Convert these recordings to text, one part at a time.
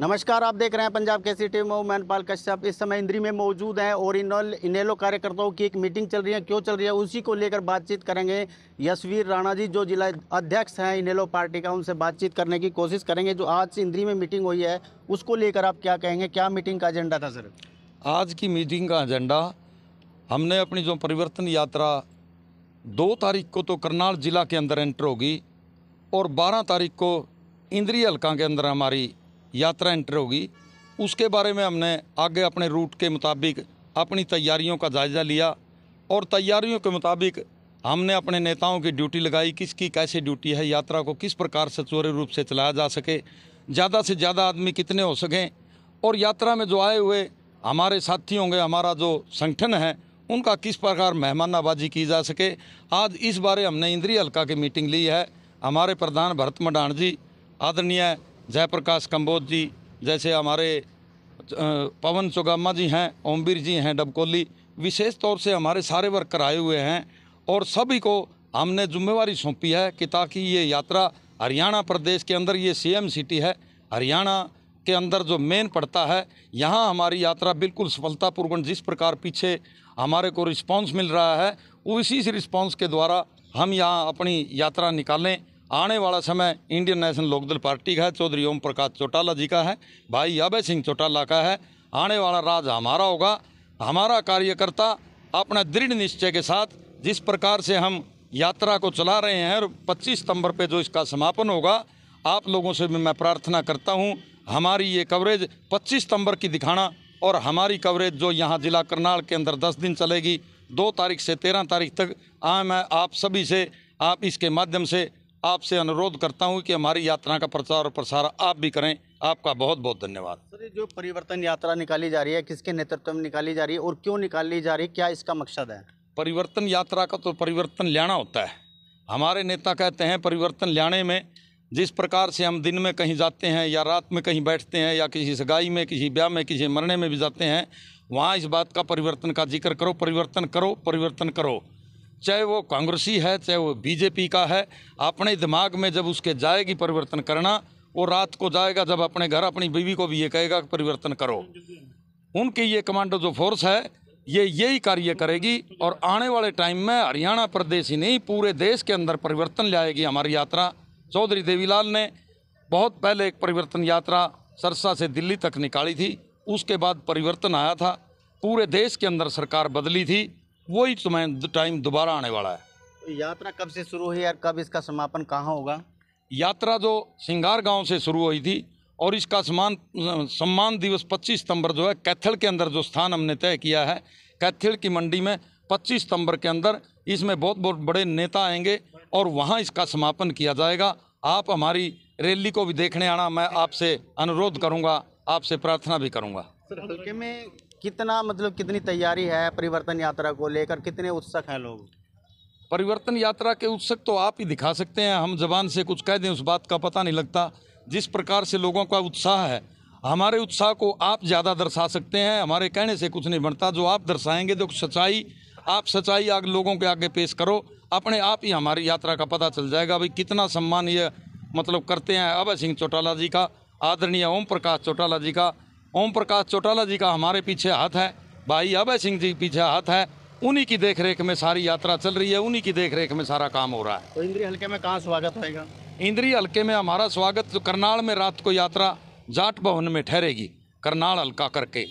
नमस्कार आप देख रहे हैं पंजाब केसरी टीवी में मैनपाल कश्यप इस समय इंद्री में मौजूद हैं और इनल इनेलो कार्यकर्ताओं की एक मीटिंग चल रही है क्यों चल रही है उसी को लेकर बातचीत करेंगे यशवीर राणा जी जो जिला अध्यक्ष हैं इनेलो पार्टी का उनसे बातचीत करने की कोशिश करेंगे जो आज इंद्री में मीटिंग हुई है उसको लेकर आप क्या कहेंगे क्या मीटिंग का एजेंडा था सर आज की मीटिंग का एजेंडा हमने अपनी जो परिवर्तन यात्रा दो तारीख को तो करनाल जिला के अंदर एंटर होगी और बारह तारीख को इंद्री हल्का के अंदर हमारी यात्रा एंटर होगी उसके बारे में हमने आगे अपने रूट के मुताबिक अपनी तैयारियों का जायज़ा लिया और तैयारियों के मुताबिक हमने अपने नेताओं की ड्यूटी लगाई किसकी कैसे ड्यूटी है यात्रा को किस प्रकार से चोरे रूप से चलाया जा सके ज़्यादा से ज़्यादा आदमी कितने हो सकें और यात्रा में जो आए हुए हमारे साथी होंगे हमारा जो संगठन है उनका किस प्रकार मेहमानाबाजी की जा सके आज इस बारे हमने इंद्रीय हल्का की मीटिंग ली है हमारे प्रधान भरत मडाण जी आदरणीय जयप्रकाश कम्बोज जी जैसे हमारे पवन सुगम्मा जी हैं ओमवीर जी हैं डबकोली विशेष तौर से हमारे सारे वर्कर आए हुए हैं और सभी को हमने जुम्मेवारी सौंपी है कि ताकि ये यात्रा हरियाणा प्रदेश के अंदर ये सीएम सिटी है हरियाणा के अंदर जो मेन पड़ता है यहाँ हमारी यात्रा बिल्कुल सफलतापूर्वक जिस प्रकार पीछे हमारे को रिस्पांस मिल रहा है उसी रिस्पांस के द्वारा हम यहाँ अपनी यात्रा निकालें आने वाला समय इंडियन नेशनल लोकदल पार्टी का है चौधरी ओम प्रकाश चौटाला जी का है भाई अभय सिंह चौटाला का है आने वाला राज हमारा होगा हमारा कार्यकर्ता अपना दृढ़ निश्चय के साथ जिस प्रकार से हम यात्रा को चला रहे हैं और 25 सितंबर पे जो इसका समापन होगा आप लोगों से भी मैं प्रार्थना करता हूं हमारी ये कवरेज 25 सितंबर की दिखाना और हमारी कवरेज जो यहाँ जिला करनाल के अंदर 10 दिन चलेगी दो तारीख से तेरह तारीख तक आ मैं आप सभी से आप इसके माध्यम से आपसे अनुरोध करता हूं कि हमारी यात्रा का प्रचार और प्रसार आप भी करें आपका बहुत बहुत धन्यवाद सर जो परिवर्तन यात्रा निकाली जा रही है किसके नेतृत्व में निकाली जा रही है और क्यों निकाली जा रही है क्या इसका मकसद है परिवर्तन यात्रा का तो परिवर्तन लाना होता है हमारे नेता कहते हैं परिवर्तन लाने में जिस प्रकार से हम दिन में कहीं जाते हैं या रात में कहीं बैठते हैं या किसी सगाई में किसी ब्याह में किसी मरने में भी जाते हैं वहाँ इस बात का परिवर्तन का जिक्र करो परिवर्तन करो परिवर्तन करो चाहे वो कांग्रेसी है चाहे वो बीजेपी का है अपने दिमाग में जब उसके जाएगी परिवर्तन करना वो रात को जाएगा जब अपने घर अपनी बीवी को भी ये कहेगा कि परिवर्तन करो उनकी ये कमांडो जो फोर्स है ये यही कार्य करेगी और आने वाले टाइम में हरियाणा प्रदेश ही नहीं पूरे देश के अंदर परिवर्तन लाएगी हमारी यात्रा चौधरी देवीलाल ने बहुत पहले एक परिवर्तन यात्रा सरसा से दिल्ली तक निकाली थी उसके बाद परिवर्तन आया था पूरे देश के अंदर सरकार बदली थी वही तुम्हें तो टाइम दोबारा आने वाला है तो यात्रा कब से शुरू हुई और कब इसका समापन कहाँ होगा यात्रा जो सिंगार गांव से शुरू हुई थी और इसका सम्मान सम्मान दिवस 25 सितंबर जो है कैथल के अंदर जो स्थान हमने तय किया है कैथल की मंडी में 25 सितंबर के अंदर इसमें बहुत बहुत बड़े नेता आएंगे और वहाँ इसका समापन किया जाएगा आप हमारी रैली को भी देखने आना मैं आपसे अनुरोध करूँगा आपसे प्रार्थना भी करूँगा हल्के में कितना मतलब कितनी तैयारी है परिवर्तन यात्रा को लेकर कितने उत्सुक हैं लोग परिवर्तन यात्रा के उत्सुक तो आप ही दिखा सकते हैं हम जबान से कुछ कह दें उस बात का पता नहीं लगता जिस प्रकार से लोगों का उत्साह है हमारे उत्साह को आप ज़्यादा दर्शा सकते हैं हमारे कहने से कुछ नहीं बनता जो आप दर्शाएंगे तो सच्चाई आप सच्चाई आग लोगों के आगे पेश करो अपने आप ही हमारी यात्रा का पता चल जाएगा भाई कितना सम्मान ये मतलब करते हैं अभय सिंह चौटाला जी का आदरणीय ओम प्रकाश चौटाला जी का ओम प्रकाश चौटाला जी का हमारे पीछे हाथ है भाई अभय सिंह जी पीछे हाथ है उन्हीं की देखरेख में सारी यात्रा चल रही है उन्हीं की देखरेख में सारा काम हो रहा है तो इंद्री हल्के में कहाँ स्वागत होगा इंद्री हल्के में हमारा स्वागत तो करनाल में रात को यात्रा जाट भवन में ठहरेगी करनाल हल्का करके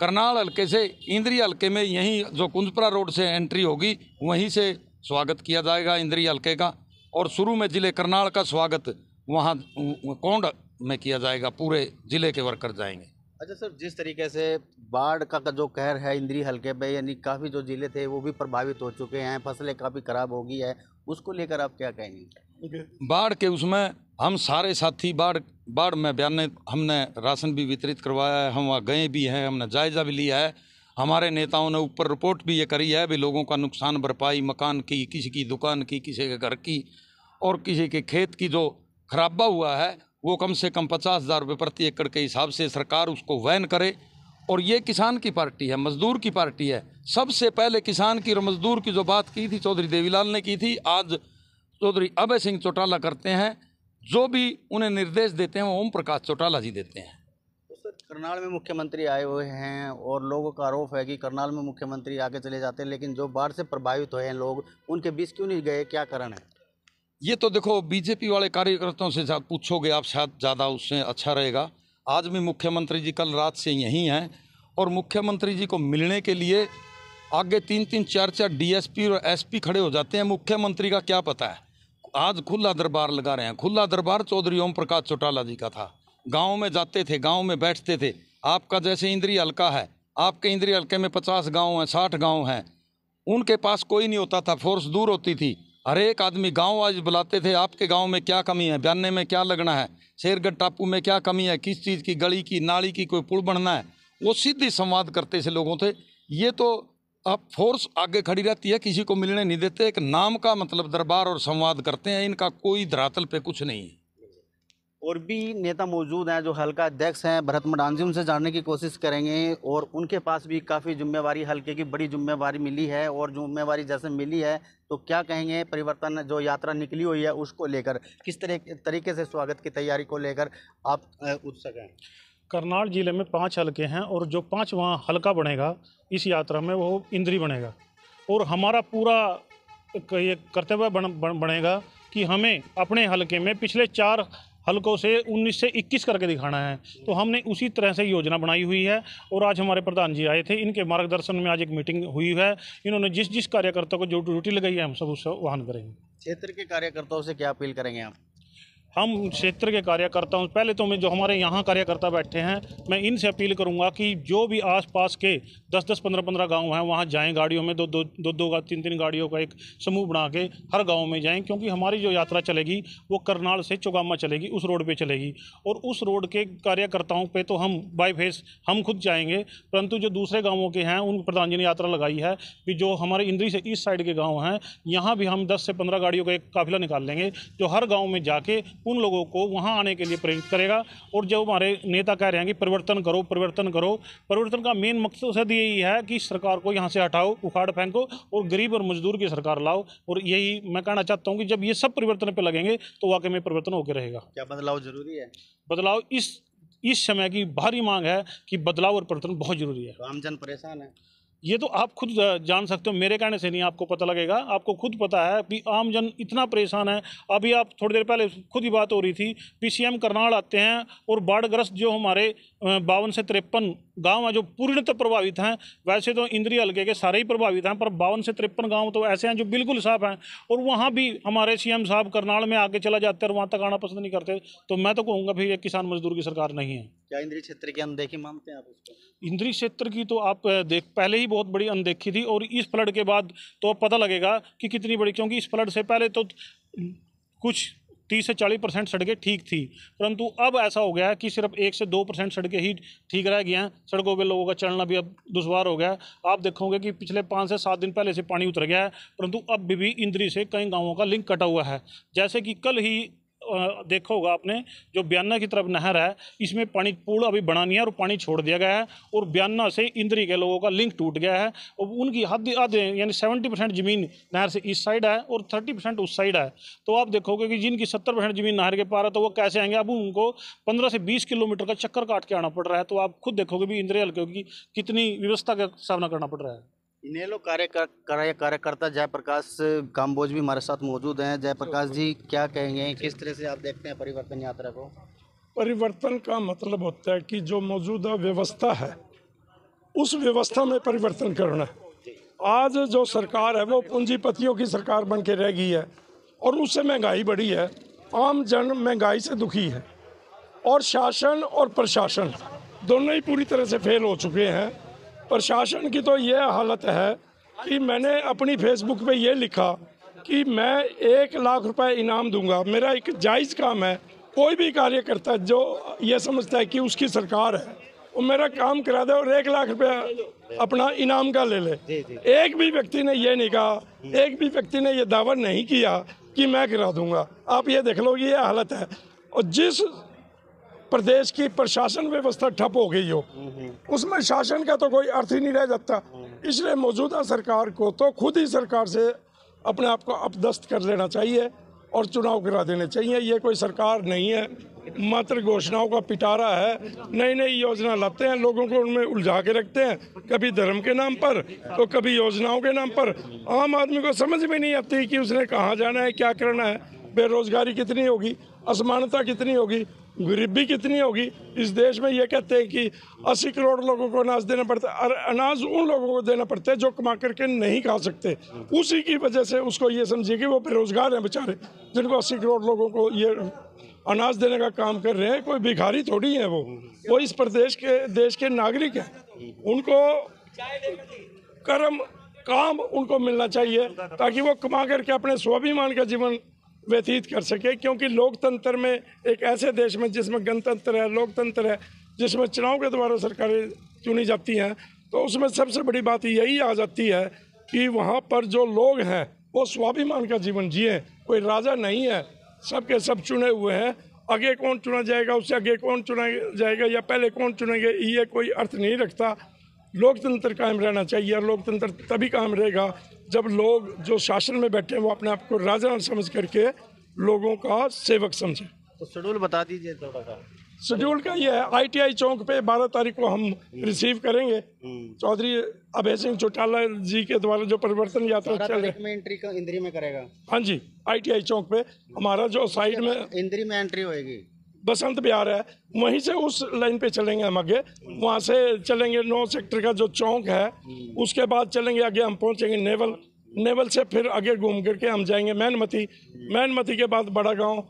करनाल हल्के से इंद्री हल्के में यहीं जो कुंजपुरा रोड से एंट्री होगी वहीं से स्वागत किया जाएगा इंद्री हल्के का और शुरू में ज़िले करनाल का स्वागत वहाँ कौंड में किया जाएगा पूरे ज़िले के वर्कर जाएंगे अच्छा सर जिस तरीके से बाढ़ का जो कहर है इंद्री हल्के पे यानी काफ़ी जो ज़िले थे वो भी प्रभावित हो चुके हैं फसलें काफ़ी ख़राब हो गई है उसको लेकर आप क्या कहेंगे बाढ़ के उसमें हम सारे साथी बाढ़ बाढ़ में बयान हमने राशन भी वितरित करवाया है हम वहाँ गए भी हैं हमने जायज़ा भी लिया है हमारे नेताओं ने ऊपर रिपोर्ट भी ये करी है भी लोगों का नुकसान भरपाई मकान की किसी की दुकान की किसी के घर की और किसी के खेत की जो खराबा हुआ है वो कम से कम पचास हज़ार रुपये प्रति एकड़ के हिसाब से सरकार उसको वैन करे और ये किसान की पार्टी है मजदूर की पार्टी है सबसे पहले किसान की और मजदूर की जो बात की थी चौधरी देवीलाल ने की थी आज चौधरी अभय सिंह चौटाला करते हैं जो भी उन्हें निर्देश देते हैं वो ओम प्रकाश चौटाला जी देते हैं तो करनाल में मुख्यमंत्री आए हुए हैं और लोगों का आरोप है कि करनाल में मुख्यमंत्री आके चले जाते हैं लेकिन जो बाढ़ से प्रभावित हुए हैं लोग उनके बीच क्यों नहीं गए क्या कारण है ये तो देखो बीजेपी वाले कार्यकर्ताओं से पूछोगे आप शायद ज़्यादा उससे अच्छा रहेगा आज भी मुख्यमंत्री जी कल रात से यहीं हैं और मुख्यमंत्री जी को मिलने के लिए आगे तीन तीन चार चार डीएसपी और एसपी खड़े हो जाते हैं मुख्यमंत्री का क्या पता है आज खुला दरबार लगा रहे हैं खुला दरबार चौधरी ओम प्रकाश चौटाला जी का था गाँव में जाते थे गाँव में बैठते थे आपका जैसे इंद्रिय हल्का है आपके इंद्रिय हल्के में पचास गाँव हैं साठ गाँव हैं उनके पास कोई नहीं होता था फोर्स दूर होती थी हर एक आदमी गांव आज बुलाते थे आपके गांव में क्या कमी है बयाने में क्या लगना है शेरगढ़ टापू में क्या कमी है किस चीज़ की गली की नाली की कोई पुल बनना है वो सीधी संवाद करते थे लोगों थे ये तो अब फोर्स आगे खड़ी रहती है किसी को मिलने नहीं देते एक नाम का मतलब दरबार और संवाद करते हैं इनका कोई धरातल पे कुछ नहीं है और भी नेता मौजूद हैं जो हल्का अध्यक्ष हैं भरत मडानजी उनसे जानने की कोशिश करेंगे और उनके पास भी काफ़ी जिम्मेवारी हल्के की बड़ी जिम्मेवारी मिली है और जिम्मेवारी जैसे मिली है तो क्या कहेंगे परिवर्तन जो यात्रा निकली हुई है उसको लेकर किस तरह तरीके से स्वागत की तैयारी को लेकर आप उत्सुक हैं करनाल जिले में पाँच हल्के हैं और जो पाँच वहाँ हल्का बनेगा इस यात्रा में वो इंद्री बनेगा और हमारा पूरा कर्तव्य बन, बन, बनेगा कि हमें अपने हलके में पिछले चार हलकों से 19 से 21 करके दिखाना है तो हमने उसी तरह से योजना बनाई हुई है और आज हमारे प्रधान जी आए थे इनके मार्गदर्शन में आज एक मीटिंग हुई है इन्होंने जिस जिस कार्यकर्ता को जो ड्यूटी लगाई है हम सब उससे वाहन करेंगे क्षेत्र के कार्यकर्ताओं से क्या अपील करेंगे आप हम क्षेत्र के कार्यकर्ताओं पहले तो मैं जो हमारे यहाँ कार्यकर्ता बैठे हैं मैं इनसे अपील करूँगा कि जो भी आसपास के दस दस पंद्रह पंद्रह गाँव हैं वहाँ जाएँ गाड़ियों में दो दो दो दो तीन तीन गाड़ियों का एक समूह बना के हर गाँव में जाएँ क्योंकि हमारी जो यात्रा चलेगी वो करनाल से चौगामा चलेगी उस रोड पर चलेगी और उस रोड के कार्यकर्ताओं पर तो हम बाई फेस हम खुद जाएँगे परंतु जो दूसरे गाँवों के हैं उन प्रधान जी ने यात्रा लगाई है कि जो हमारे इंद्री से ईस्ट साइड के गाँव हैं यहाँ भी हम दस से पंद्रह गाड़ियों का एक काफिला निकाल लेंगे जो हर गाँव में जाके उन लोगों को वहाँ आने के लिए प्रेरित करेगा और जब हमारे नेता कह रहे हैं कि परिवर्तन करो परिवर्तन करो परिवर्तन का मेन मकसद यही है कि सरकार को यहाँ से हटाओ उखाड़ फेंको और गरीब और मजदूर की सरकार लाओ और यही मैं कहना चाहता हूँ कि जब ये सब परिवर्तन पर लगेंगे तो वाकई में परिवर्तन होकर रहेगा क्या बदलाव जरूरी है बदलाव इस इस समय की भारी मांग है कि बदलाव और परिवर्तन बहुत जरूरी है तो आमजन परेशान है ये तो आप खुद जान सकते हो मेरे कहने से नहीं आपको पता लगेगा आपको खुद पता है कि आम जन इतना परेशान है अभी आप थोड़ी देर पहले खुद ही बात हो रही थी पीसीएम करनाल आते हैं और बाढ़ग्रस्त जो हमारे बावन से तिरपन गांव हैं जो पूर्णतः प्रभावित हैं वैसे तो इंद्रिय हल्के के सारे ही प्रभावित हैं पर बावन से तिरपन गाँव तो ऐसे हैं जो बिल्कुल साफ हैं और वहाँ भी हमारे सी साहब करनाल में आके चला जाते हैं और वहाँ तक आना पसंद नहीं करते तो मैं तो कहूँगा भाई ये किसान मजदूर की सरकार नहीं है क्या इंद्री क्षेत्र की अनदेखी मानते हैं आप उसको इंद्री क्षेत्र की तो आप देख पहले ही बहुत बड़ी अनदेखी थी और इस फ्लड के बाद तो पता लगेगा कि कितनी बड़ी क्योंकि इस फ्लड से पहले तो कुछ तीस से चालीस परसेंट सड़कें ठीक थी परंतु अब ऐसा हो गया है कि सिर्फ एक से दो परसेंट सड़कें ही ठीक रह गई हैं सड़कों पे लोगों का चलना भी अब दुशवार हो गया है आप देखोगे कि पिछले पाँच से सात दिन पहले से पानी उतर गया है परंतु अब भी, भी इंद्री से कई गाँवों का लिंक कटा हुआ है जैसे कि कल ही देखा होगा आपने जो बयाना की तरफ नहर है इसमें पानी पुल अभी बना नहीं है और पानी छोड़ दिया गया है और बयाना से इंद्री के लोगों का लिंक टूट गया है और उनकी हद आधे यानी सेवेंटी परसेंट ज़मीन नहर से इस साइड है और थर्टी परसेंट उस साइड है तो आप देखोगे कि जिनकी सत्तर परसेंट ज़मीन नहर के पार है तो वो कैसे आएंगे अब उनको पंद्रह से बीस किलोमीटर का चक्कर काट के आना पड़ रहा है तो आप खुद देखोगे भी इंद्रिया हल्के की कितनी व्यवस्था का सामना करना पड़ रहा है इनेलो कार्य कार्यकर्ता जयप्रकाश काम्बोज भी हमारे साथ मौजूद हैं जयप्रकाश जी क्या कहेंगे किस तरह से आप देखते हैं परिवर्तन यात्रा को परिवर्तन का मतलब होता है कि जो मौजूदा व्यवस्था है उस व्यवस्था में परिवर्तन करना आज जो सरकार है वो पूंजीपतियों की सरकार बन के रह गई है और उससे महंगाई बढ़ी है आम जन महंगाई से दुखी है और शासन और प्रशासन दोनों ही पूरी तरह से फेल हो चुके हैं प्रशासन की तो ये हालत है कि मैंने अपनी फेसबुक पे ये लिखा कि मैं एक लाख रुपए इनाम दूंगा मेरा एक जायज़ काम है कोई भी कार्यकर्ता जो ये समझता है कि उसकी सरकार है वो मेरा काम करा दे और एक लाख रुपए अपना इनाम का ले ले एक भी व्यक्ति ने ये नहीं कहा एक भी व्यक्ति ने ये दावा नहीं किया कि मैं करा दूंगा आप ये देख लो ये हालत है और जिस प्रदेश की प्रशासन व्यवस्था ठप हो गई हो उसमें शासन का तो कोई अर्थ ही नहीं रह जाता हम्म। इसलिए मौजूदा सरकार को तो खुद ही सरकार से अपने आप को अपदस्त कर लेना चाहिए और चुनाव करा देने चाहिए ये कोई सरकार नहीं है मात्र घोषणाओं का पिटारा है नई नई योजना लाते हैं लोगों को उनमें उलझा के रखते हैं कभी धर्म के नाम पर तो कभी योजनाओं के नाम पर आम आदमी को समझ में नहीं आती कि उसने कहाँ जाना है क्या करना है बेरोजगारी कितनी होगी असमानता कितनी होगी गरीबी कितनी होगी इस देश में ये कहते हैं कि अस्सी करोड़ लोगों को अनाज देना पड़ता है अनाज उन लोगों को देना पड़ता है जो कमा करके नहीं खा सकते उसी की वजह से उसको ये समझिए कि वो बेरोजगार हैं बेचारे जिनको अस्सी करोड़ लोगों को ये अनाज देने का काम कर रहे हैं कोई भिखारी थोड़ी है वो वो इस प्रदेश के देश के नागरिक हैं उनको कर्म काम उनको मिलना चाहिए ताकि वो कमा करके अपने स्वाभिमान का जीवन व्यतीत कर सके क्योंकि लोकतंत्र में एक ऐसे देश में जिसमें गणतंत्र है लोकतंत्र है जिसमें चुनाव के द्वारा सरकारें चुनी जाती हैं तो उसमें सबसे बड़ी बात यही आ जाती है कि वहाँ पर जो लोग हैं वो स्वाभिमान का जीवन जिए कोई राजा नहीं है सबके सब चुने हुए हैं आगे कौन चुना जाएगा उससे आगे कौन चुना जाएगा या पहले कौन चुनेंगे ये कोई अर्थ नहीं रखता लोकतंत्र कायम रहना चाहिए और लोकतंत्र तभी कायम रहेगा जब लोग जो शासन में बैठे हैं वो अपने आप को राजा समझ करके लोगों का सेवक समझें तो शेड्यूल बता दीजिए थोड़ा सा शेड्यूल का ये है आईटीआई चौक पे 12 तारीख को हम हम्म। रिसीव करेंगे हम्म। चौधरी अभय सिंह चौटाला जी के द्वारा जो परिवर्तन यात्रा चल रही है एंट्री इंद्री में करेगा हाँ जी आईटीआई चौक पे हमारा जो साइड में इंद्री में एंट्री होगी बसंत बिहार है वहीं से उस लाइन पे चलेंगे हम आगे वहाँ से चलेंगे नौ सेक्टर का जो चौक है उसके बाद चलेंगे आगे हम पहुँचेंगे नेवल नेवल से फिर आगे घूम करके हम जाएंगे मैनमती मैनमती के बाद बड़ा गाँव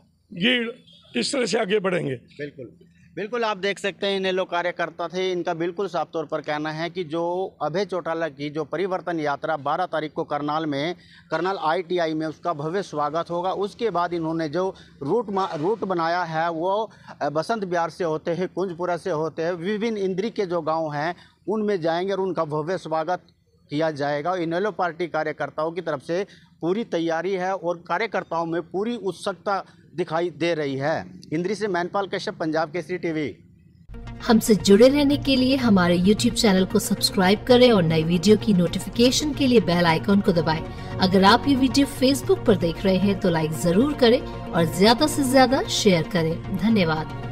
गीड़ इस तरह से आगे बढ़ेंगे बिल्कुल बिल्कुल आप देख सकते हैं इन लोग कार्यकर्ता थे इनका बिल्कुल साफ तौर पर कहना है कि जो अभय चौटाला की जो परिवर्तन यात्रा 12 तारीख को करनाल में करनाल आईटीआई में उसका भव्य स्वागत होगा उसके बाद इन्होंने जो रूट रूट बनाया है वो बसंत बिहार से होते हैं कुंजपुरा से होते हैं विभिन्न इंद्री के जो गाँव हैं उनमें जाएंगे और उनका भव्य स्वागत किया जाएगा इनेलो पार्टी कार्यकर्ताओं की तरफ से पूरी तैयारी है और कार्यकर्ताओं में पूरी उत्सुकता दिखाई दे रही है इंद्री से मैनपाल कश्यप पंजाब केसरी टीवी हमसे जुड़े रहने के लिए हमारे YouTube चैनल को सब्सक्राइब करें और नई वीडियो की नोटिफिकेशन के लिए बेल आइकॉन को दबाएं। अगर आप ये वीडियो Facebook पर देख रहे हैं तो लाइक जरूर करें और ज्यादा से ज्यादा शेयर करें धन्यवाद